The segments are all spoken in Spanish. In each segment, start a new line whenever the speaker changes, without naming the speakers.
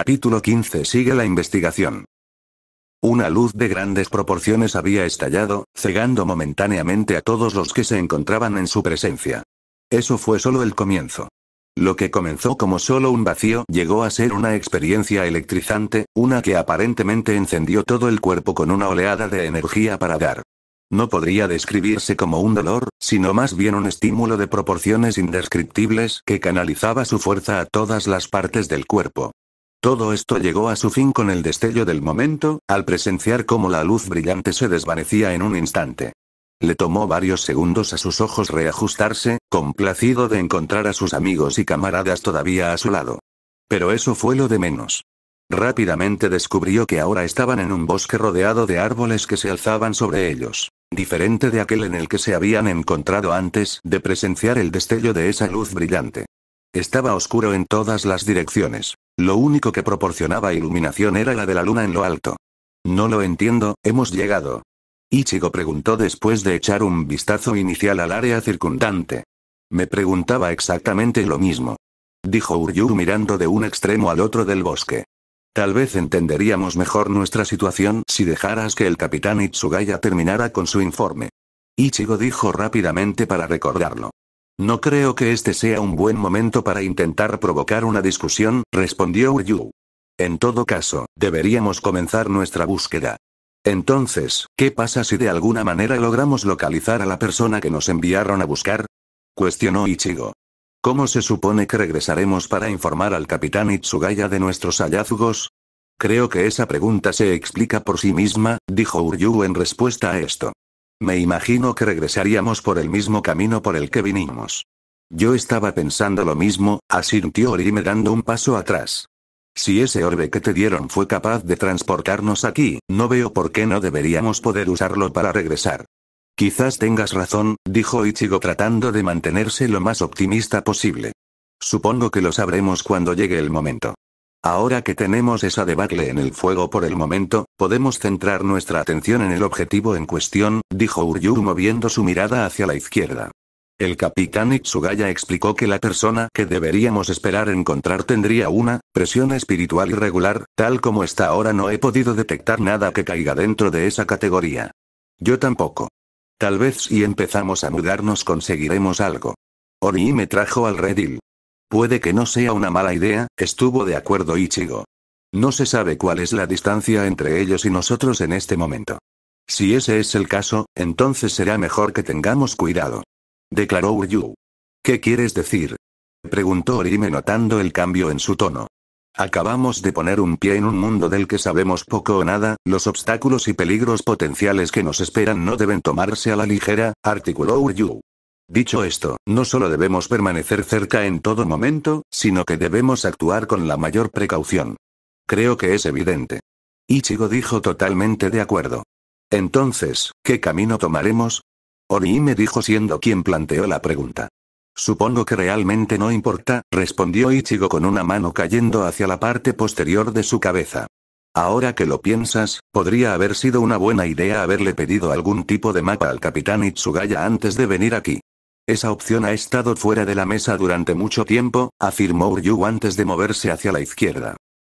Capítulo 15 Sigue la investigación. Una luz de grandes proporciones había estallado, cegando momentáneamente a todos los que se encontraban en su presencia. Eso fue solo el comienzo. Lo que comenzó como solo un vacío llegó a ser una experiencia electrizante, una que aparentemente encendió todo el cuerpo con una oleada de energía para dar. No podría describirse como un dolor, sino más bien un estímulo de proporciones indescriptibles que canalizaba su fuerza a todas las partes del cuerpo. Todo esto llegó a su fin con el destello del momento, al presenciar cómo la luz brillante se desvanecía en un instante. Le tomó varios segundos a sus ojos reajustarse, complacido de encontrar a sus amigos y camaradas todavía a su lado. Pero eso fue lo de menos. Rápidamente descubrió que ahora estaban en un bosque rodeado de árboles que se alzaban sobre ellos, diferente de aquel en el que se habían encontrado antes de presenciar el destello de esa luz brillante. Estaba oscuro en todas las direcciones. Lo único que proporcionaba iluminación era la de la luna en lo alto. No lo entiendo, hemos llegado. Ichigo preguntó después de echar un vistazo inicial al área circundante. Me preguntaba exactamente lo mismo. Dijo Uryu mirando de un extremo al otro del bosque. Tal vez entenderíamos mejor nuestra situación si dejaras que el capitán Itsugaya terminara con su informe. Ichigo dijo rápidamente para recordarlo. No creo que este sea un buen momento para intentar provocar una discusión, respondió Uryu. En todo caso, deberíamos comenzar nuestra búsqueda. Entonces, ¿qué pasa si de alguna manera logramos localizar a la persona que nos enviaron a buscar? cuestionó Ichigo. ¿Cómo se supone que regresaremos para informar al capitán Itsugaya de nuestros hallazgos? Creo que esa pregunta se explica por sí misma, dijo Uryu en respuesta a esto. Me imagino que regresaríamos por el mismo camino por el que vinimos. Yo estaba pensando lo mismo, asintió Orime dando un paso atrás. Si ese orbe que te dieron fue capaz de transportarnos aquí, no veo por qué no deberíamos poder usarlo para regresar. Quizás tengas razón, dijo Ichigo tratando de mantenerse lo más optimista posible. Supongo que lo sabremos cuando llegue el momento. Ahora que tenemos esa debacle en el fuego por el momento, podemos centrar nuestra atención en el objetivo en cuestión, dijo Uryu moviendo su mirada hacia la izquierda. El capitán Itsugaya explicó que la persona que deberíamos esperar encontrar tendría una presión espiritual irregular, tal como está ahora no he podido detectar nada que caiga dentro de esa categoría. Yo tampoco. Tal vez si empezamos a mudarnos conseguiremos algo. Ori me trajo al redil. Puede que no sea una mala idea, estuvo de acuerdo Ichigo. No se sabe cuál es la distancia entre ellos y nosotros en este momento. Si ese es el caso, entonces será mejor que tengamos cuidado. Declaró Uryu. ¿Qué quieres decir? Preguntó Orime notando el cambio en su tono. Acabamos de poner un pie en un mundo del que sabemos poco o nada, los obstáculos y peligros potenciales que nos esperan no deben tomarse a la ligera, articuló Uryu. Dicho esto, no solo debemos permanecer cerca en todo momento, sino que debemos actuar con la mayor precaución. Creo que es evidente. Ichigo dijo totalmente de acuerdo. Entonces, ¿qué camino tomaremos? me dijo siendo quien planteó la pregunta. Supongo que realmente no importa, respondió Ichigo con una mano cayendo hacia la parte posterior de su cabeza. Ahora que lo piensas, podría haber sido una buena idea haberle pedido algún tipo de mapa al capitán Itsugaya antes de venir aquí. Esa opción ha estado fuera de la mesa durante mucho tiempo, afirmó Uryu antes de moverse hacia la izquierda.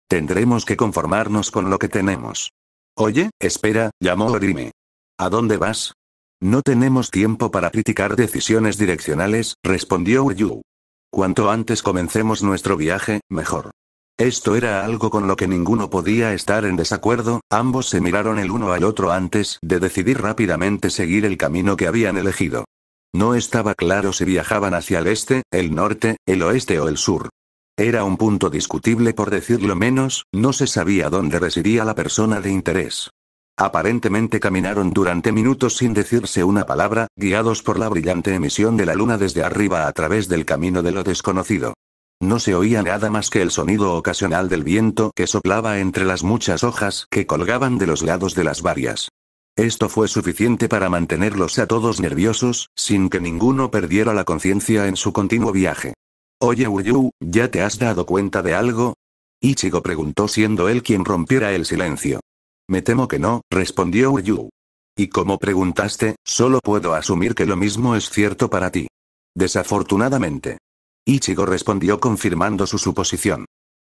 Tendremos que conformarnos con lo que tenemos. Oye, espera, llamó Orime. ¿A dónde vas? No tenemos tiempo para criticar decisiones direccionales, respondió Uryu. Cuanto antes comencemos nuestro viaje, mejor. Esto era algo con lo que ninguno podía estar en desacuerdo, ambos se miraron el uno al otro antes de decidir rápidamente seguir el camino que habían elegido. No estaba claro si viajaban hacia el este, el norte, el oeste o el sur. Era un punto discutible por decirlo menos, no se sabía dónde residía la persona de interés. Aparentemente caminaron durante minutos sin decirse una palabra, guiados por la brillante emisión de la luna desde arriba a través del camino de lo desconocido. No se oía nada más que el sonido ocasional del viento que soplaba entre las muchas hojas que colgaban de los lados de las varias. Esto fue suficiente para mantenerlos a todos nerviosos, sin que ninguno perdiera la conciencia en su continuo viaje. Oye Uryu, ¿ya te has dado cuenta de algo? Ichigo preguntó siendo él quien rompiera el silencio. Me temo que no, respondió Uryu. Y como preguntaste, solo puedo asumir que lo mismo es cierto para ti. Desafortunadamente. Ichigo respondió confirmando su suposición.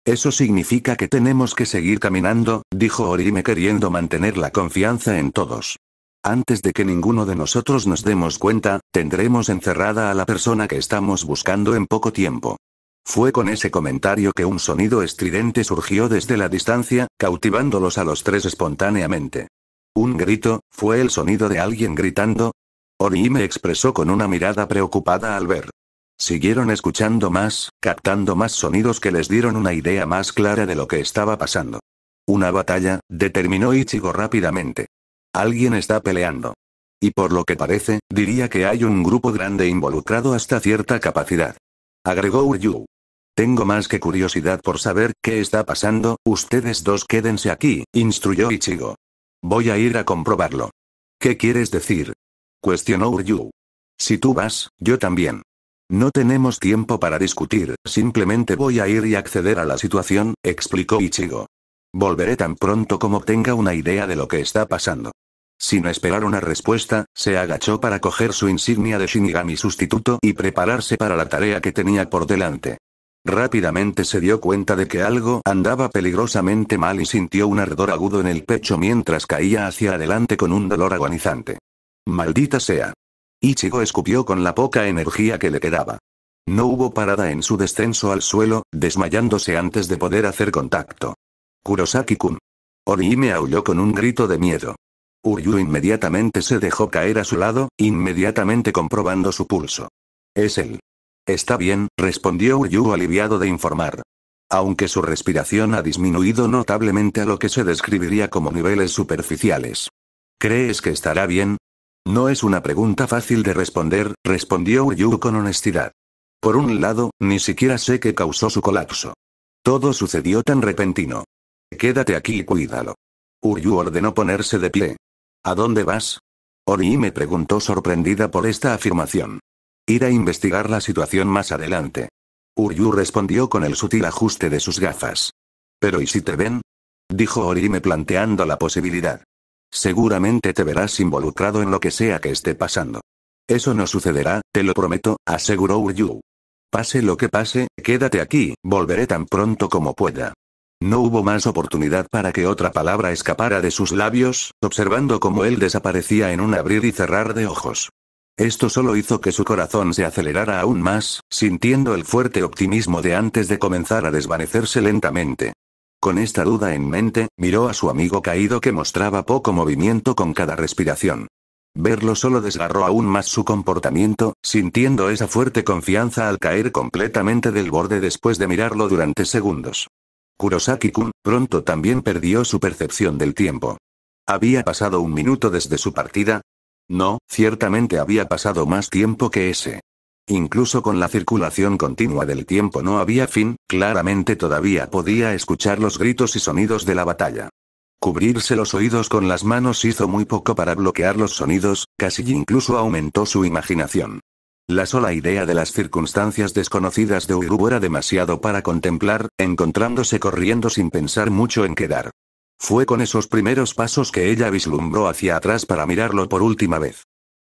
Eso significa que tenemos que seguir caminando, dijo Orime queriendo mantener la confianza en todos. Antes de que ninguno de nosotros nos demos cuenta, tendremos encerrada a la persona que estamos buscando en poco tiempo. Fue con ese comentario que un sonido estridente surgió desde la distancia, cautivándolos a los tres espontáneamente. Un grito, fue el sonido de alguien gritando. me expresó con una mirada preocupada al ver Siguieron escuchando más, captando más sonidos que les dieron una idea más clara de lo que estaba pasando. Una batalla, determinó Ichigo rápidamente. Alguien está peleando. Y por lo que parece, diría que hay un grupo grande involucrado hasta cierta capacidad. Agregó Uryu. Tengo más que curiosidad por saber qué está pasando, ustedes dos quédense aquí, instruyó Ichigo. Voy a ir a comprobarlo. ¿Qué quieres decir? Cuestionó Uryu. Si tú vas, yo también. No tenemos tiempo para discutir, simplemente voy a ir y acceder a la situación, explicó Ichigo. Volveré tan pronto como tenga una idea de lo que está pasando. Sin esperar una respuesta, se agachó para coger su insignia de Shinigami sustituto y prepararse para la tarea que tenía por delante. Rápidamente se dio cuenta de que algo andaba peligrosamente mal y sintió un ardor agudo en el pecho mientras caía hacia adelante con un dolor agonizante. Maldita sea. Ichigo escupió con la poca energía que le quedaba. No hubo parada en su descenso al suelo, desmayándose antes de poder hacer contacto. Kurosaki-kun. Orihime aulló con un grito de miedo. Uryu inmediatamente se dejó caer a su lado, inmediatamente comprobando su pulso. Es él. Está bien, respondió Uryu aliviado de informar. Aunque su respiración ha disminuido notablemente a lo que se describiría como niveles superficiales. ¿Crees que estará bien? No es una pregunta fácil de responder, respondió Uryu con honestidad. Por un lado, ni siquiera sé qué causó su colapso. Todo sucedió tan repentino. Quédate aquí y cuídalo. Uryu ordenó ponerse de pie. ¿A dónde vas? Ori me preguntó sorprendida por esta afirmación. Ir a investigar la situación más adelante. Uryu respondió con el sutil ajuste de sus gafas. Pero ¿y si te ven? Dijo me planteando la posibilidad. Seguramente te verás involucrado en lo que sea que esté pasando. Eso no sucederá, te lo prometo, aseguró Uryu. Pase lo que pase, quédate aquí, volveré tan pronto como pueda. No hubo más oportunidad para que otra palabra escapara de sus labios, observando cómo él desaparecía en un abrir y cerrar de ojos. Esto solo hizo que su corazón se acelerara aún más, sintiendo el fuerte optimismo de antes de comenzar a desvanecerse lentamente. Con esta duda en mente, miró a su amigo caído que mostraba poco movimiento con cada respiración. Verlo solo desgarró aún más su comportamiento, sintiendo esa fuerte confianza al caer completamente del borde después de mirarlo durante segundos. Kurosaki-kun, pronto también perdió su percepción del tiempo. ¿Había pasado un minuto desde su partida? No, ciertamente había pasado más tiempo que ese. Incluso con la circulación continua del tiempo no había fin, claramente todavía podía escuchar los gritos y sonidos de la batalla. Cubrirse los oídos con las manos hizo muy poco para bloquear los sonidos, casi incluso aumentó su imaginación. La sola idea de las circunstancias desconocidas de Urubu era demasiado para contemplar, encontrándose corriendo sin pensar mucho en quedar. Fue con esos primeros pasos que ella vislumbró hacia atrás para mirarlo por última vez.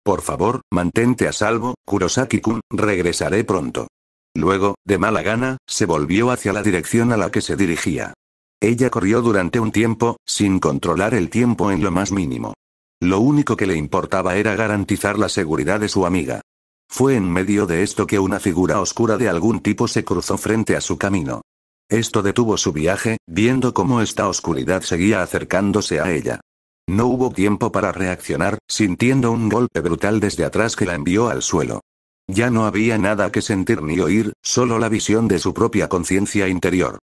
Por favor, mantente a salvo, Kurosaki-kun, regresaré pronto. Luego, de mala gana, se volvió hacia la dirección a la que se dirigía. Ella corrió durante un tiempo, sin controlar el tiempo en lo más mínimo. Lo único que le importaba era garantizar la seguridad de su amiga. Fue en medio de esto que una figura oscura de algún tipo se cruzó frente a su camino. Esto detuvo su viaje, viendo cómo esta oscuridad seguía acercándose a ella. No hubo tiempo para reaccionar, sintiendo un golpe brutal desde atrás que la envió al suelo. Ya no había nada que sentir ni oír, solo la visión de su propia conciencia interior.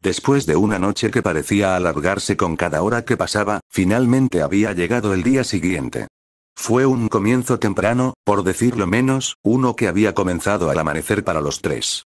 Después de una noche que parecía alargarse con cada hora que pasaba, finalmente había llegado el día siguiente. Fue un comienzo temprano, por decirlo menos, uno que había comenzado al amanecer para los tres.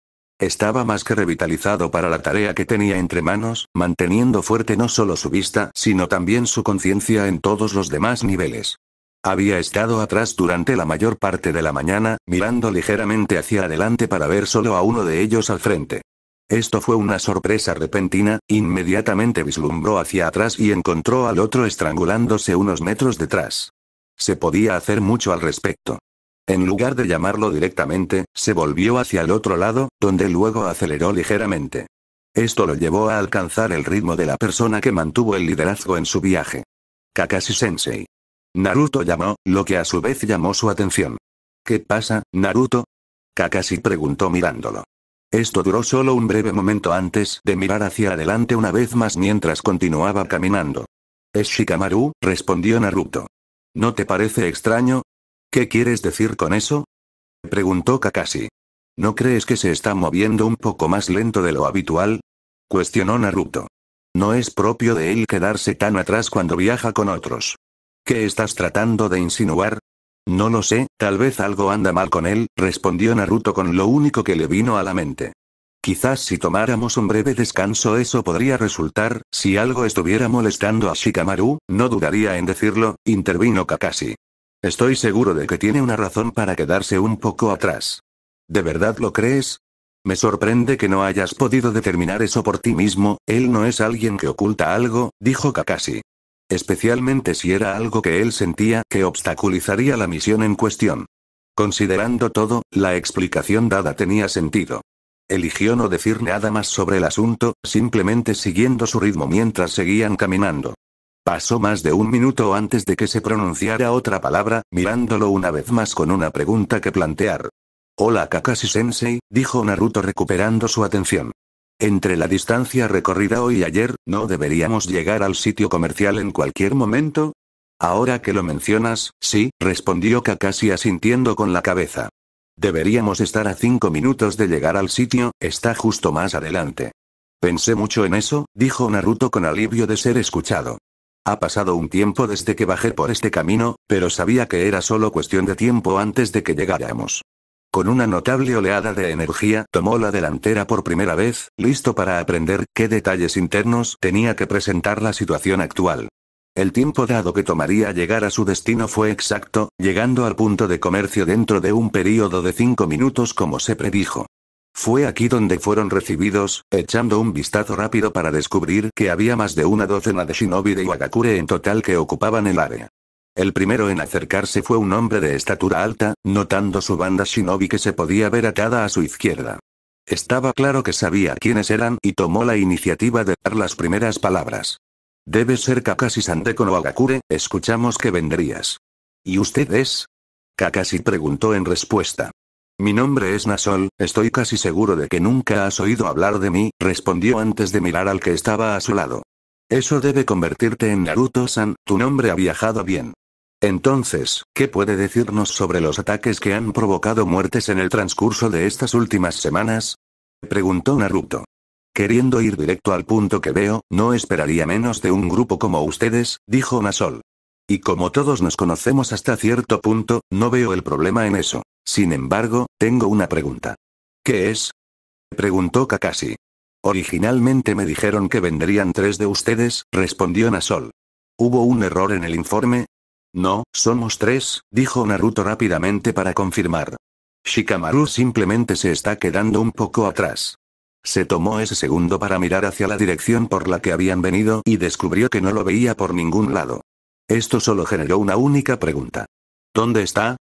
Estaba más que revitalizado para la tarea que tenía entre manos, manteniendo fuerte no solo su vista, sino también su conciencia en todos los demás niveles. Había estado atrás durante la mayor parte de la mañana, mirando ligeramente hacia adelante para ver solo a uno de ellos al frente. Esto fue una sorpresa repentina, inmediatamente vislumbró hacia atrás y encontró al otro estrangulándose unos metros detrás. Se podía hacer mucho al respecto. En lugar de llamarlo directamente, se volvió hacia el otro lado, donde luego aceleró ligeramente. Esto lo llevó a alcanzar el ritmo de la persona que mantuvo el liderazgo en su viaje. Kakashi Sensei. Naruto llamó, lo que a su vez llamó su atención. ¿Qué pasa, Naruto? Kakashi preguntó mirándolo. Esto duró solo un breve momento antes de mirar hacia adelante una vez más mientras continuaba caminando. Es Shikamaru, respondió Naruto. ¿No te parece extraño? ¿Qué quieres decir con eso? preguntó Kakashi. ¿No crees que se está moviendo un poco más lento de lo habitual? cuestionó Naruto. No es propio de él quedarse tan atrás cuando viaja con otros. ¿Qué estás tratando de insinuar? No lo sé, tal vez algo anda mal con él, respondió Naruto con lo único que le vino a la mente. Quizás si tomáramos un breve descanso eso podría resultar, si algo estuviera molestando a Shikamaru, no dudaría en decirlo, intervino Kakashi. Estoy seguro de que tiene una razón para quedarse un poco atrás. ¿De verdad lo crees? Me sorprende que no hayas podido determinar eso por ti mismo, él no es alguien que oculta algo, dijo Kakashi. Especialmente si era algo que él sentía que obstaculizaría la misión en cuestión. Considerando todo, la explicación dada tenía sentido. Eligió no decir nada más sobre el asunto, simplemente siguiendo su ritmo mientras seguían caminando. Pasó más de un minuto antes de que se pronunciara otra palabra, mirándolo una vez más con una pregunta que plantear. Hola Kakashi-sensei, dijo Naruto recuperando su atención. Entre la distancia recorrida hoy y ayer, ¿no deberíamos llegar al sitio comercial en cualquier momento? Ahora que lo mencionas, sí, respondió Kakashi asintiendo con la cabeza. Deberíamos estar a cinco minutos de llegar al sitio, está justo más adelante. Pensé mucho en eso, dijo Naruto con alivio de ser escuchado. Ha pasado un tiempo desde que bajé por este camino, pero sabía que era solo cuestión de tiempo antes de que llegáramos. Con una notable oleada de energía, tomó la delantera por primera vez, listo para aprender qué detalles internos tenía que presentar la situación actual. El tiempo dado que tomaría llegar a su destino fue exacto, llegando al punto de comercio dentro de un período de cinco minutos como se predijo. Fue aquí donde fueron recibidos, echando un vistazo rápido para descubrir que había más de una docena de shinobi de Iwagakure en total que ocupaban el área. El primero en acercarse fue un hombre de estatura alta, notando su banda shinobi que se podía ver atada a su izquierda. Estaba claro que sabía quiénes eran y tomó la iniciativa de dar las primeras palabras. Debe ser Kakashi Sande con Iwagakure, escuchamos que vendrías. ¿Y ustedes? es? Kakashi preguntó en respuesta. Mi nombre es Nasol, estoy casi seguro de que nunca has oído hablar de mí, respondió antes de mirar al que estaba a su lado. Eso debe convertirte en Naruto-san, tu nombre ha viajado bien. Entonces, ¿qué puede decirnos sobre los ataques que han provocado muertes en el transcurso de estas últimas semanas? Preguntó Naruto. Queriendo ir directo al punto que veo, no esperaría menos de un grupo como ustedes, dijo Nasol. Y como todos nos conocemos hasta cierto punto, no veo el problema en eso. Sin embargo, tengo una pregunta. ¿Qué es? Preguntó Kakashi. Originalmente me dijeron que vendrían tres de ustedes, respondió Nasol. ¿Hubo un error en el informe? No, somos tres, dijo Naruto rápidamente para confirmar. Shikamaru simplemente se está quedando un poco atrás. Se tomó ese segundo para mirar hacia la dirección por la que habían venido y descubrió que no lo veía por ningún lado. Esto solo generó una única pregunta. ¿Dónde está?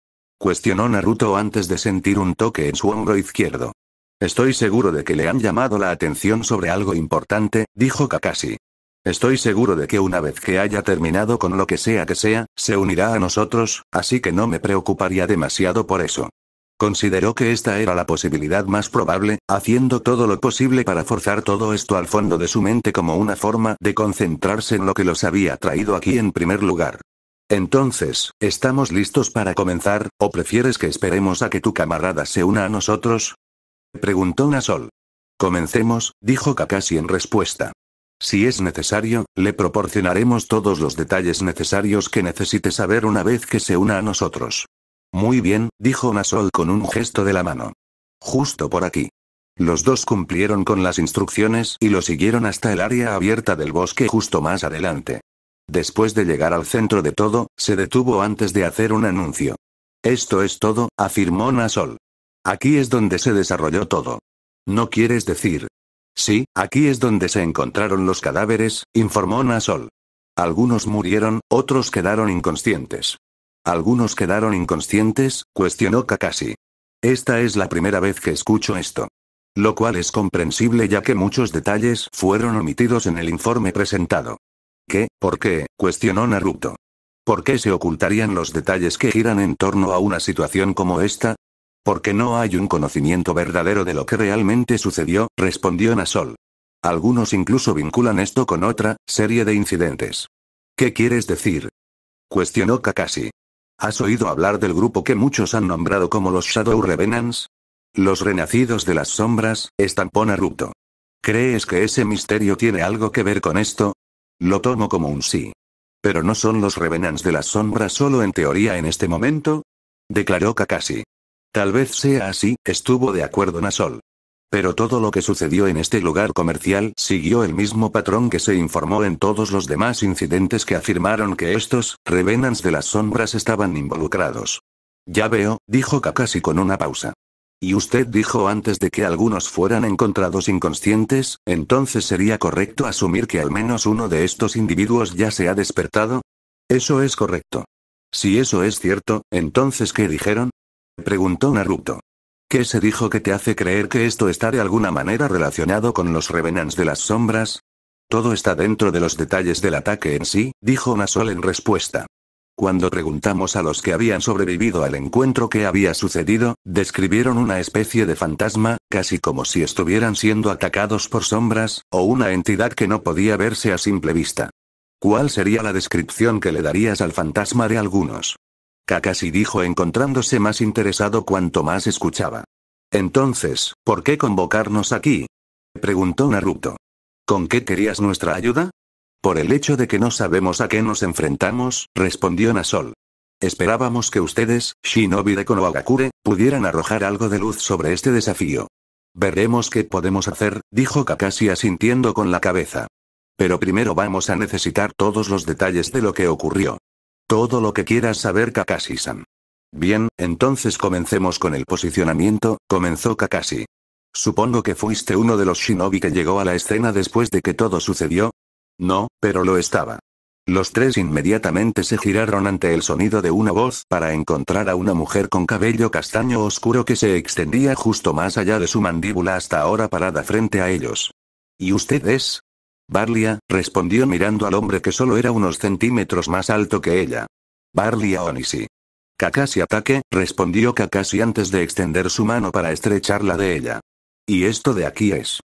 Cuestionó Naruto antes de sentir un toque en su hombro izquierdo. Estoy seguro de que le han llamado la atención sobre algo importante, dijo Kakashi. Estoy seguro de que una vez que haya terminado con lo que sea que sea, se unirá a nosotros, así que no me preocuparía demasiado por eso. Consideró que esta era la posibilidad más probable, haciendo todo lo posible para forzar todo esto al fondo de su mente como una forma de concentrarse en lo que los había traído aquí en primer lugar. Entonces, ¿estamos listos para comenzar, o prefieres que esperemos a que tu camarada se una a nosotros? Preguntó Nasol. Comencemos, dijo Kakashi en respuesta. Si es necesario, le proporcionaremos todos los detalles necesarios que necesite saber una vez que se una a nosotros. Muy bien, dijo Nasol con un gesto de la mano. Justo por aquí. Los dos cumplieron con las instrucciones y lo siguieron hasta el área abierta del bosque justo más adelante. Después de llegar al centro de todo, se detuvo antes de hacer un anuncio. Esto es todo, afirmó Nasol. Aquí es donde se desarrolló todo. No quieres decir. Sí, aquí es donde se encontraron los cadáveres, informó Nasol. Algunos murieron, otros quedaron inconscientes. ¿Algunos quedaron inconscientes? cuestionó Kakashi. Esta es la primera vez que escucho esto. Lo cual es comprensible ya que muchos detalles fueron omitidos en el informe presentado. ¿Qué? ¿Por qué? cuestionó Naruto. ¿Por qué se ocultarían los detalles que giran en torno a una situación como esta? Porque no hay un conocimiento verdadero de lo que realmente sucedió, respondió Nasol. Algunos incluso vinculan esto con otra serie de incidentes. ¿Qué quieres decir? cuestionó Kakashi. ¿Has oído hablar del grupo que muchos han nombrado como los Shadow Revenants? Los renacidos de las sombras, estampó Naruto. ¿Crees que ese misterio tiene algo que ver con esto? Lo tomo como un sí. Pero no son los revenants de las sombras solo en teoría en este momento, declaró Kakashi. Tal vez sea así, estuvo de acuerdo Nasol. Pero todo lo que sucedió en este lugar comercial siguió el mismo patrón que se informó en todos los demás incidentes que afirmaron que estos, revenants de las sombras estaban involucrados. Ya veo, dijo Kakashi con una pausa. Y usted dijo antes de que algunos fueran encontrados inconscientes, entonces sería correcto asumir que al menos uno de estos individuos ya se ha despertado. Eso es correcto. Si eso es cierto, entonces ¿qué dijeron? Preguntó Naruto. ¿Qué se dijo que te hace creer que esto está de alguna manera relacionado con los revenants de las sombras? Todo está dentro de los detalles del ataque en sí, dijo Nasol en respuesta. Cuando preguntamos a los que habían sobrevivido al encuentro que había sucedido, describieron una especie de fantasma, casi como si estuvieran siendo atacados por sombras, o una entidad que no podía verse a simple vista. ¿Cuál sería la descripción que le darías al fantasma de algunos? Kakashi dijo encontrándose más interesado cuanto más escuchaba. Entonces, ¿por qué convocarnos aquí? preguntó Naruto. ¿Con qué querías nuestra ayuda? Por el hecho de que no sabemos a qué nos enfrentamos, respondió Nasol. Esperábamos que ustedes, Shinobi de Konohagakure, pudieran arrojar algo de luz sobre este desafío. Veremos qué podemos hacer, dijo Kakashi asintiendo con la cabeza. Pero primero vamos a necesitar todos los detalles de lo que ocurrió. Todo lo que quieras saber Kakashi-san. Bien, entonces comencemos con el posicionamiento, comenzó Kakashi. Supongo que fuiste uno de los shinobi que llegó a la escena después de que todo sucedió, no, pero lo estaba. Los tres inmediatamente se giraron ante el sonido de una voz para encontrar a una mujer con cabello castaño oscuro que se extendía justo más allá de su mandíbula hasta ahora parada frente a ellos. ¿Y usted es? Barlia, respondió mirando al hombre que solo era unos centímetros más alto que ella. Barlia Onisi. Kakashi ataque, respondió Kakashi antes de extender su mano para estrecharla de ella. Y esto de aquí es.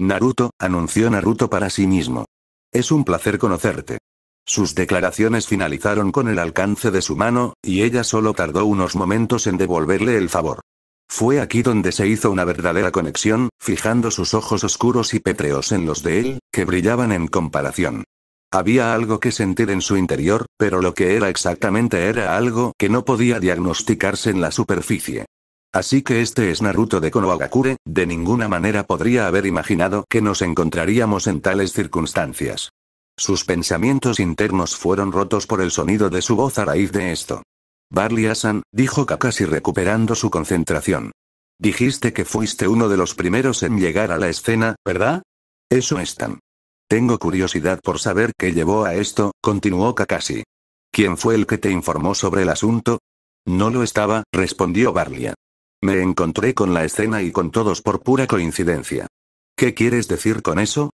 Naruto, anunció Naruto para sí mismo. Es un placer conocerte. Sus declaraciones finalizaron con el alcance de su mano, y ella solo tardó unos momentos en devolverle el favor. Fue aquí donde se hizo una verdadera conexión, fijando sus ojos oscuros y pétreos en los de él, que brillaban en comparación. Había algo que sentir en su interior, pero lo que era exactamente era algo que no podía diagnosticarse en la superficie. Así que este es Naruto de Konohagakure, de ninguna manera podría haber imaginado que nos encontraríamos en tales circunstancias. Sus pensamientos internos fueron rotos por el sonido de su voz a raíz de esto. Barli Asan, dijo Kakashi recuperando su concentración. Dijiste que fuiste uno de los primeros en llegar a la escena, ¿verdad? Eso es tan. Tengo curiosidad por saber qué llevó a esto, continuó Kakashi. ¿Quién fue el que te informó sobre el asunto? No lo estaba, respondió Barlia. Me encontré con la escena y con todos por pura coincidencia. ¿Qué quieres decir con eso?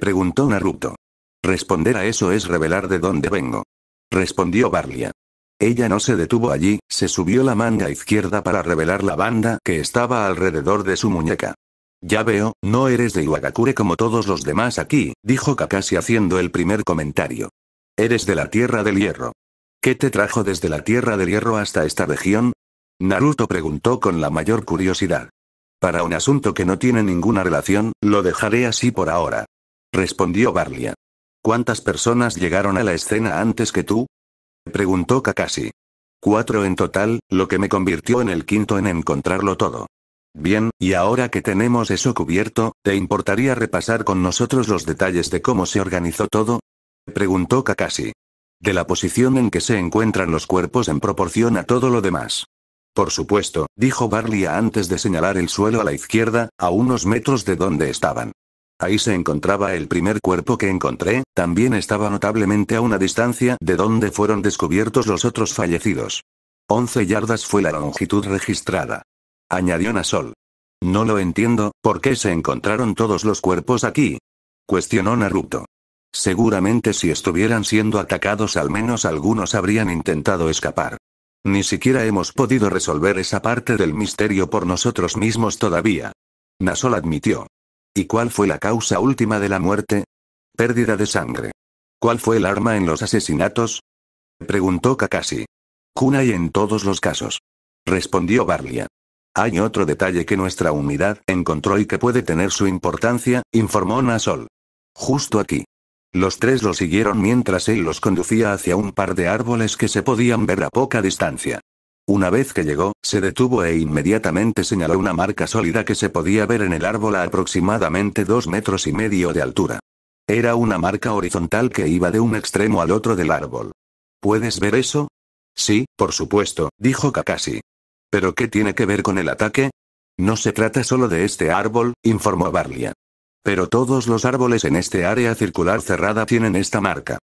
preguntó Naruto. Responder a eso es revelar de dónde vengo. Respondió Barlia. Ella no se detuvo allí, se subió la manga izquierda para revelar la banda que estaba alrededor de su muñeca. Ya veo, no eres de Iwagakure como todos los demás aquí, dijo Kakashi haciendo el primer comentario. Eres de la Tierra del Hierro. ¿Qué te trajo desde la Tierra del Hierro hasta esta región? Naruto preguntó con la mayor curiosidad. Para un asunto que no tiene ninguna relación, lo dejaré así por ahora. Respondió Barlia. ¿Cuántas personas llegaron a la escena antes que tú? Preguntó Kakashi. Cuatro en total, lo que me convirtió en el quinto en encontrarlo todo. Bien, y ahora que tenemos eso cubierto, ¿te importaría repasar con nosotros los detalles de cómo se organizó todo? Preguntó Kakashi. De la posición en que se encuentran los cuerpos en proporción a todo lo demás. Por supuesto, dijo Barlia antes de señalar el suelo a la izquierda, a unos metros de donde estaban. Ahí se encontraba el primer cuerpo que encontré, también estaba notablemente a una distancia de donde fueron descubiertos los otros fallecidos. 11 yardas fue la longitud registrada. Añadió Nasol. No lo entiendo, ¿por qué se encontraron todos los cuerpos aquí? Cuestionó Naruto. Seguramente si estuvieran siendo atacados al menos algunos habrían intentado escapar. Ni siquiera hemos podido resolver esa parte del misterio por nosotros mismos todavía. Nasol admitió. ¿Y cuál fue la causa última de la muerte? Pérdida de sangre. ¿Cuál fue el arma en los asesinatos? Preguntó Kakashi. y en todos los casos. Respondió Barlia. Hay otro detalle que nuestra unidad encontró y que puede tener su importancia, informó Nasol. Justo aquí. Los tres lo siguieron mientras él los conducía hacia un par de árboles que se podían ver a poca distancia. Una vez que llegó, se detuvo e inmediatamente señaló una marca sólida que se podía ver en el árbol a aproximadamente dos metros y medio de altura. Era una marca horizontal que iba de un extremo al otro del árbol. ¿Puedes ver eso? Sí, por supuesto, dijo Kakashi. ¿Pero qué tiene que ver con el ataque? No se trata solo de este árbol, informó Barlia. Pero todos los árboles en este área circular cerrada tienen esta marca.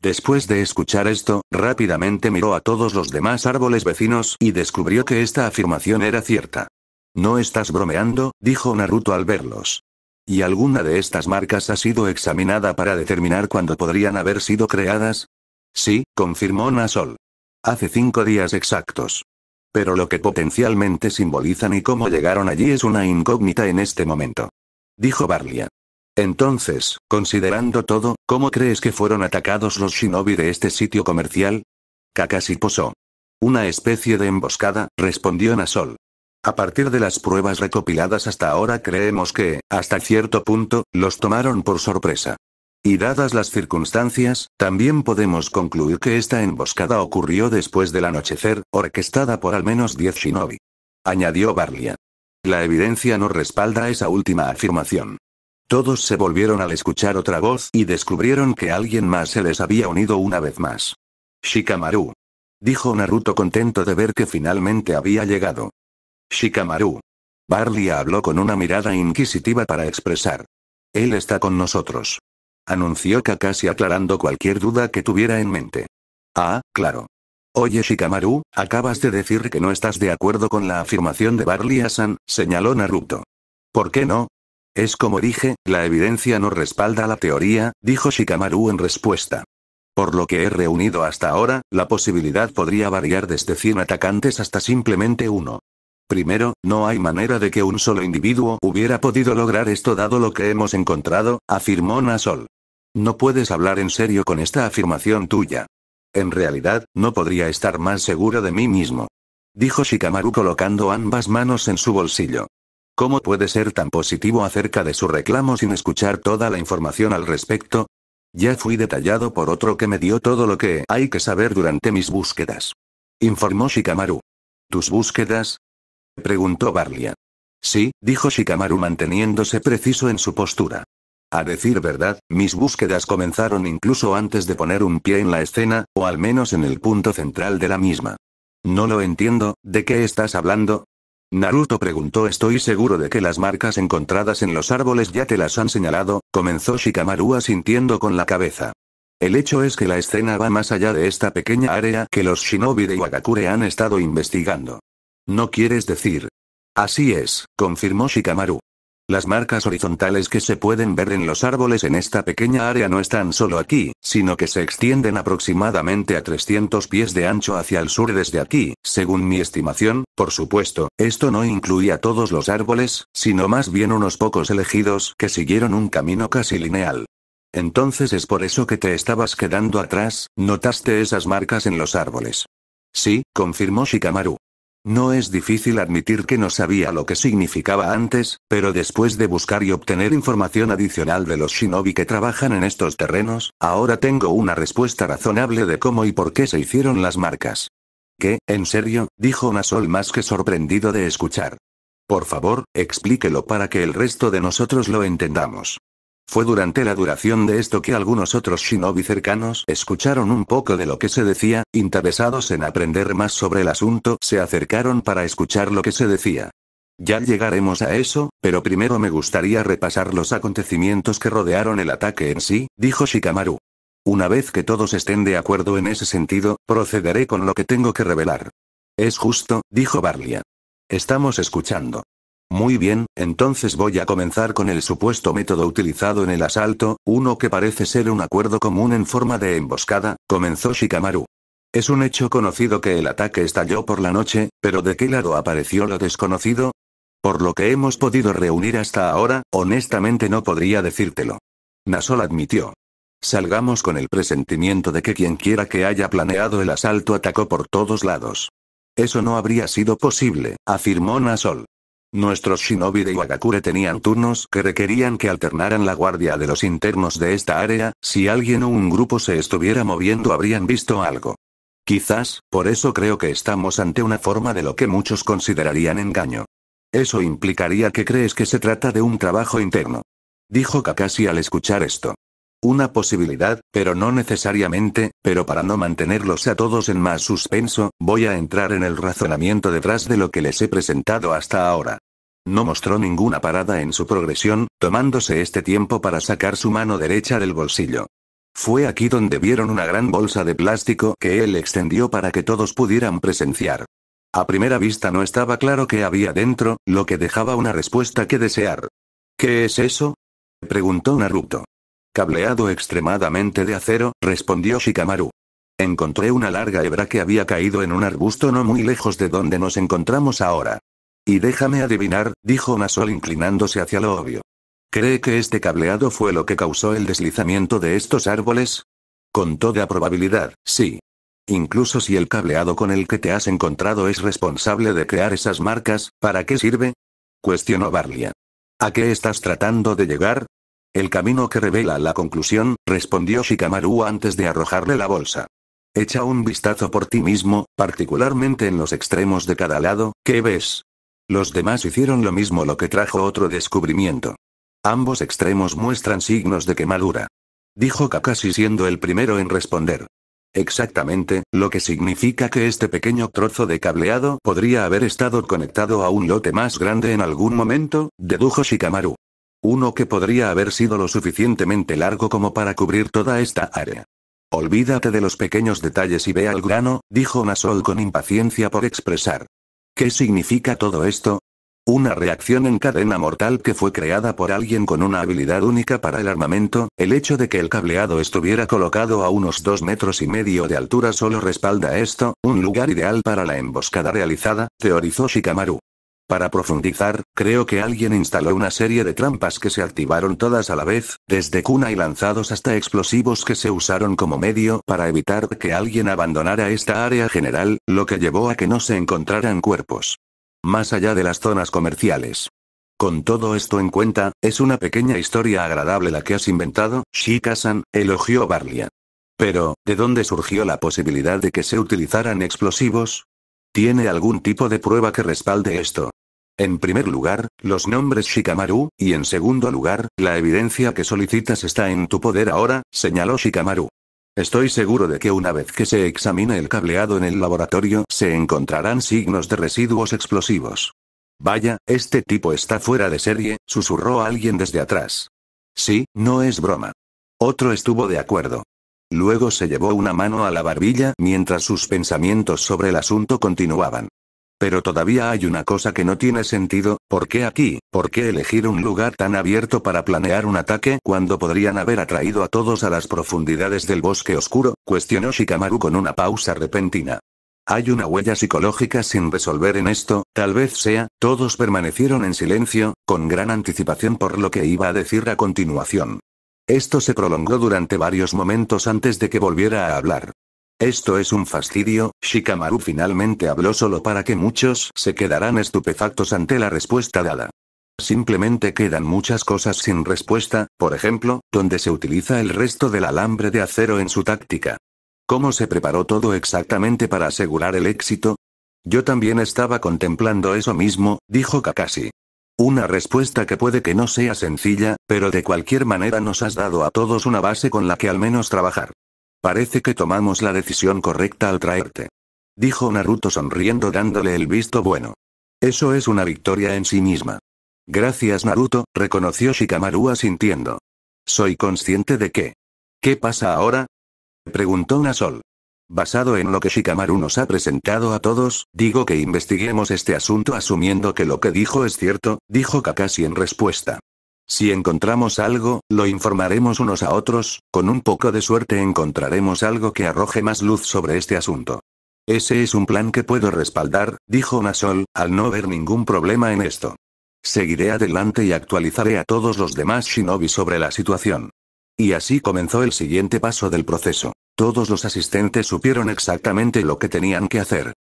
Después de escuchar esto, rápidamente miró a todos los demás árboles vecinos y descubrió que esta afirmación era cierta. No estás bromeando, dijo Naruto al verlos. ¿Y alguna de estas marcas ha sido examinada para determinar cuándo podrían haber sido creadas? Sí, confirmó Nasol. Hace cinco días exactos. Pero lo que potencialmente simbolizan y cómo llegaron allí es una incógnita en este momento dijo Barlia. Entonces, considerando todo, ¿cómo crees que fueron atacados los shinobi de este sitio comercial? Kakashi posó. Una especie de emboscada, respondió Nasol. A partir de las pruebas recopiladas hasta ahora creemos que, hasta cierto punto, los tomaron por sorpresa. Y dadas las circunstancias, también podemos concluir que esta emboscada ocurrió después del anochecer, orquestada por al menos 10 shinobi. Añadió Barlia. La evidencia no respalda esa última afirmación. Todos se volvieron al escuchar otra voz y descubrieron que alguien más se les había unido una vez más. Shikamaru. Dijo Naruto contento de ver que finalmente había llegado. Shikamaru. Barley habló con una mirada inquisitiva para expresar. Él está con nosotros. Anunció Kakashi aclarando cualquier duda que tuviera en mente. Ah, claro. Oye Shikamaru, acabas de decir que no estás de acuerdo con la afirmación de barley Asan, señaló Naruto. ¿Por qué no? Es como dije, la evidencia no respalda la teoría, dijo Shikamaru en respuesta. Por lo que he reunido hasta ahora, la posibilidad podría variar desde 100 atacantes hasta simplemente uno. Primero, no hay manera de que un solo individuo hubiera podido lograr esto dado lo que hemos encontrado, afirmó Nasol. No puedes hablar en serio con esta afirmación tuya. En realidad, no podría estar más seguro de mí mismo. Dijo Shikamaru colocando ambas manos en su bolsillo. ¿Cómo puede ser tan positivo acerca de su reclamo sin escuchar toda la información al respecto? Ya fui detallado por otro que me dio todo lo que hay que saber durante mis búsquedas. Informó Shikamaru. ¿Tus búsquedas? Preguntó Barlia. Sí, dijo Shikamaru manteniéndose preciso en su postura. A decir verdad, mis búsquedas comenzaron incluso antes de poner un pie en la escena, o al menos en el punto central de la misma. No lo entiendo, ¿de qué estás hablando? Naruto preguntó Estoy seguro de que las marcas encontradas en los árboles ya te las han señalado, comenzó Shikamaru asintiendo con la cabeza. El hecho es que la escena va más allá de esta pequeña área que los shinobi de Iwagakure han estado investigando. ¿No quieres decir? Así es, confirmó Shikamaru. Las marcas horizontales que se pueden ver en los árboles en esta pequeña área no están solo aquí, sino que se extienden aproximadamente a 300 pies de ancho hacia el sur desde aquí, según mi estimación, por supuesto, esto no incluía todos los árboles, sino más bien unos pocos elegidos que siguieron un camino casi lineal. Entonces es por eso que te estabas quedando atrás, notaste esas marcas en los árboles. Sí, confirmó Shikamaru. No es difícil admitir que no sabía lo que significaba antes, pero después de buscar y obtener información adicional de los shinobi que trabajan en estos terrenos, ahora tengo una respuesta razonable de cómo y por qué se hicieron las marcas. ¿Qué, en serio? dijo Nasol más que sorprendido de escuchar. Por favor, explíquelo para que el resto de nosotros lo entendamos. Fue durante la duración de esto que algunos otros shinobi cercanos escucharon un poco de lo que se decía, interesados en aprender más sobre el asunto, se acercaron para escuchar lo que se decía. Ya llegaremos a eso, pero primero me gustaría repasar los acontecimientos que rodearon el ataque en sí, dijo Shikamaru. Una vez que todos estén de acuerdo en ese sentido, procederé con lo que tengo que revelar. Es justo, dijo Barlia. Estamos escuchando. Muy bien, entonces voy a comenzar con el supuesto método utilizado en el asalto, uno que parece ser un acuerdo común en forma de emboscada, comenzó Shikamaru. Es un hecho conocido que el ataque estalló por la noche, pero ¿de qué lado apareció lo desconocido? Por lo que hemos podido reunir hasta ahora, honestamente no podría decírtelo. Nasol admitió. Salgamos con el presentimiento de que quienquiera que haya planeado el asalto atacó por todos lados. Eso no habría sido posible, afirmó Nasol. Nuestros shinobi de Iwagakure tenían turnos que requerían que alternaran la guardia de los internos de esta área, si alguien o un grupo se estuviera moviendo habrían visto algo. Quizás, por eso creo que estamos ante una forma de lo que muchos considerarían engaño. Eso implicaría que crees que se trata de un trabajo interno. Dijo Kakashi al escuchar esto. Una posibilidad, pero no necesariamente, pero para no mantenerlos a todos en más suspenso, voy a entrar en el razonamiento detrás de lo que les he presentado hasta ahora. No mostró ninguna parada en su progresión, tomándose este tiempo para sacar su mano derecha del bolsillo. Fue aquí donde vieron una gran bolsa de plástico que él extendió para que todos pudieran presenciar. A primera vista no estaba claro qué había dentro, lo que dejaba una respuesta que desear. ¿Qué es eso? preguntó Naruto. Cableado extremadamente de acero, respondió Shikamaru. Encontré una larga hebra que había caído en un arbusto no muy lejos de donde nos encontramos ahora. Y déjame adivinar, dijo Nasol inclinándose hacia lo obvio. ¿Cree que este cableado fue lo que causó el deslizamiento de estos árboles? Con toda probabilidad, sí. Incluso si el cableado con el que te has encontrado es responsable de crear esas marcas, ¿para qué sirve? Cuestionó Barlia. ¿A qué estás tratando de llegar? El camino que revela la conclusión, respondió Shikamaru antes de arrojarle la bolsa. Echa un vistazo por ti mismo, particularmente en los extremos de cada lado, ¿qué ves? Los demás hicieron lo mismo lo que trajo otro descubrimiento. Ambos extremos muestran signos de quemadura. Dijo Kakashi siendo el primero en responder. Exactamente, lo que significa que este pequeño trozo de cableado podría haber estado conectado a un lote más grande en algún momento, dedujo Shikamaru. Uno que podría haber sido lo suficientemente largo como para cubrir toda esta área. Olvídate de los pequeños detalles y ve al grano, dijo Nasol con impaciencia por expresar. ¿Qué significa todo esto? Una reacción en cadena mortal que fue creada por alguien con una habilidad única para el armamento, el hecho de que el cableado estuviera colocado a unos dos metros y medio de altura solo respalda esto, un lugar ideal para la emboscada realizada, teorizó Shikamaru. Para profundizar, creo que alguien instaló una serie de trampas que se activaron todas a la vez, desde cuna y lanzados hasta explosivos que se usaron como medio para evitar que alguien abandonara esta área general, lo que llevó a que no se encontraran cuerpos. Más allá de las zonas comerciales. Con todo esto en cuenta, es una pequeña historia agradable la que has inventado, Shikasan, elogió Barlia. Pero, ¿de dónde surgió la posibilidad de que se utilizaran explosivos? ¿Tiene algún tipo de prueba que respalde esto? En primer lugar, los nombres Shikamaru, y en segundo lugar, la evidencia que solicitas está en tu poder ahora, señaló Shikamaru. Estoy seguro de que una vez que se examine el cableado en el laboratorio se encontrarán signos de residuos explosivos. Vaya, este tipo está fuera de serie, susurró alguien desde atrás. Sí, no es broma. Otro estuvo de acuerdo. Luego se llevó una mano a la barbilla mientras sus pensamientos sobre el asunto continuaban. Pero todavía hay una cosa que no tiene sentido, ¿por qué aquí? ¿Por qué elegir un lugar tan abierto para planear un ataque cuando podrían haber atraído a todos a las profundidades del bosque oscuro? cuestionó Shikamaru con una pausa repentina. Hay una huella psicológica sin resolver en esto, tal vez sea, todos permanecieron en silencio, con gran anticipación por lo que iba a decir a continuación. Esto se prolongó durante varios momentos antes de que volviera a hablar. Esto es un fastidio, Shikamaru finalmente habló solo para que muchos se quedaran estupefactos ante la respuesta dada. Simplemente quedan muchas cosas sin respuesta, por ejemplo, donde se utiliza el resto del alambre de acero en su táctica. ¿Cómo se preparó todo exactamente para asegurar el éxito? Yo también estaba contemplando eso mismo, dijo Kakashi. Una respuesta que puede que no sea sencilla, pero de cualquier manera nos has dado a todos una base con la que al menos trabajar. Parece que tomamos la decisión correcta al traerte. Dijo Naruto sonriendo dándole el visto bueno. Eso es una victoria en sí misma. Gracias Naruto, reconoció Shikamaru asintiendo. Soy consciente de que. ¿Qué pasa ahora? Preguntó Nasol. Basado en lo que Shikamaru nos ha presentado a todos, digo que investiguemos este asunto asumiendo que lo que dijo es cierto, dijo Kakashi en respuesta. Si encontramos algo, lo informaremos unos a otros, con un poco de suerte encontraremos algo que arroje más luz sobre este asunto. Ese es un plan que puedo respaldar, dijo Nasol, al no ver ningún problema en esto. Seguiré adelante y actualizaré a todos los demás shinobi sobre la situación. Y así comenzó el siguiente paso del proceso. Todos los asistentes supieron exactamente lo que tenían que hacer.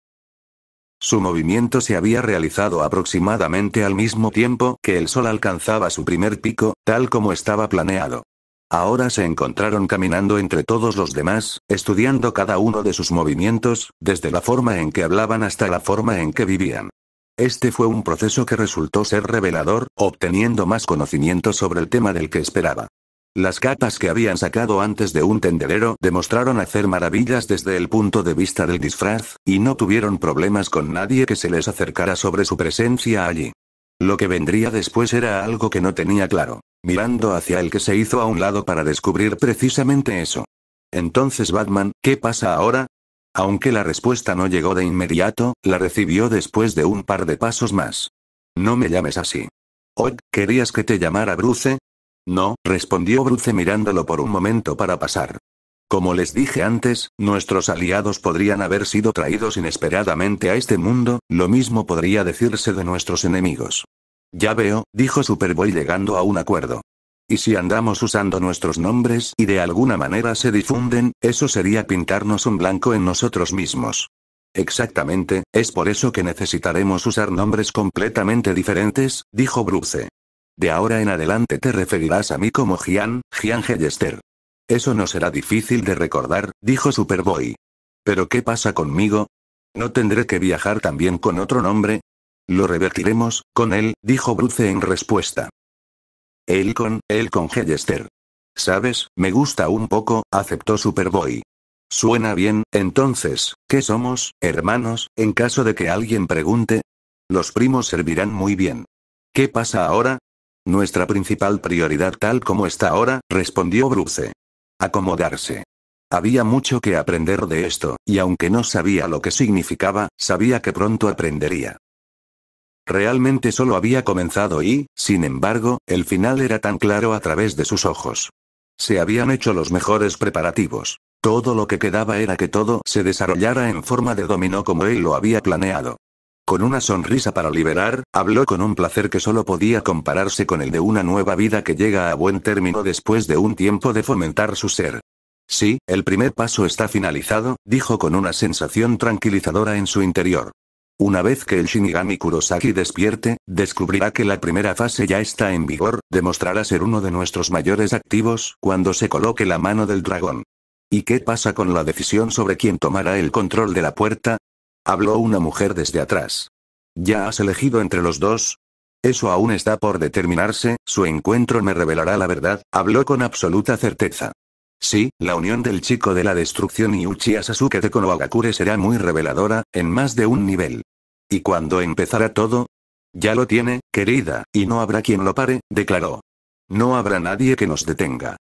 Su movimiento se había realizado aproximadamente al mismo tiempo que el sol alcanzaba su primer pico, tal como estaba planeado. Ahora se encontraron caminando entre todos los demás, estudiando cada uno de sus movimientos, desde la forma en que hablaban hasta la forma en que vivían. Este fue un proceso que resultó ser revelador, obteniendo más conocimiento sobre el tema del que esperaba. Las capas que habían sacado antes de un tenderero demostraron hacer maravillas desde el punto de vista del disfraz, y no tuvieron problemas con nadie que se les acercara sobre su presencia allí. Lo que vendría después era algo que no tenía claro, mirando hacia el que se hizo a un lado para descubrir precisamente eso. Entonces Batman, ¿qué pasa ahora? Aunque la respuesta no llegó de inmediato, la recibió después de un par de pasos más. No me llames así. hoy ¿querías que te llamara Bruce? No, respondió Bruce mirándolo por un momento para pasar. Como les dije antes, nuestros aliados podrían haber sido traídos inesperadamente a este mundo, lo mismo podría decirse de nuestros enemigos. Ya veo, dijo Superboy llegando a un acuerdo. Y si andamos usando nuestros nombres y de alguna manera se difunden, eso sería pintarnos un blanco en nosotros mismos. Exactamente, es por eso que necesitaremos usar nombres completamente diferentes, dijo Bruce. De ahora en adelante te referirás a mí como Gian, Gian Gellester. Eso no será difícil de recordar, dijo Superboy. ¿Pero qué pasa conmigo? ¿No tendré que viajar también con otro nombre? Lo revertiremos, con él, dijo Bruce en respuesta. El con, el con Gellester. Sabes, me gusta un poco, aceptó Superboy. Suena bien, entonces, ¿qué somos, hermanos, en caso de que alguien pregunte? Los primos servirán muy bien. ¿Qué pasa ahora? Nuestra principal prioridad tal como está ahora, respondió Bruce. Acomodarse. Había mucho que aprender de esto, y aunque no sabía lo que significaba, sabía que pronto aprendería. Realmente solo había comenzado y, sin embargo, el final era tan claro a través de sus ojos. Se habían hecho los mejores preparativos. Todo lo que quedaba era que todo se desarrollara en forma de dominó como él lo había planeado. Con una sonrisa para liberar, habló con un placer que solo podía compararse con el de una nueva vida que llega a buen término después de un tiempo de fomentar su ser. Sí, el primer paso está finalizado, dijo con una sensación tranquilizadora en su interior. Una vez que el Shinigami Kurosaki despierte, descubrirá que la primera fase ya está en vigor, demostrará ser uno de nuestros mayores activos cuando se coloque la mano del dragón. ¿Y qué pasa con la decisión sobre quién tomará el control de la puerta? Habló una mujer desde atrás. ¿Ya has elegido entre los dos? Eso aún está por determinarse, su encuentro me revelará la verdad, habló con absoluta certeza. Sí, la unión del chico de la destrucción y Uchiha Sasuke de Konohagakure será muy reveladora, en más de un nivel. ¿Y cuando empezará todo? Ya lo tiene, querida, y no habrá quien lo pare, declaró. No habrá nadie que nos detenga.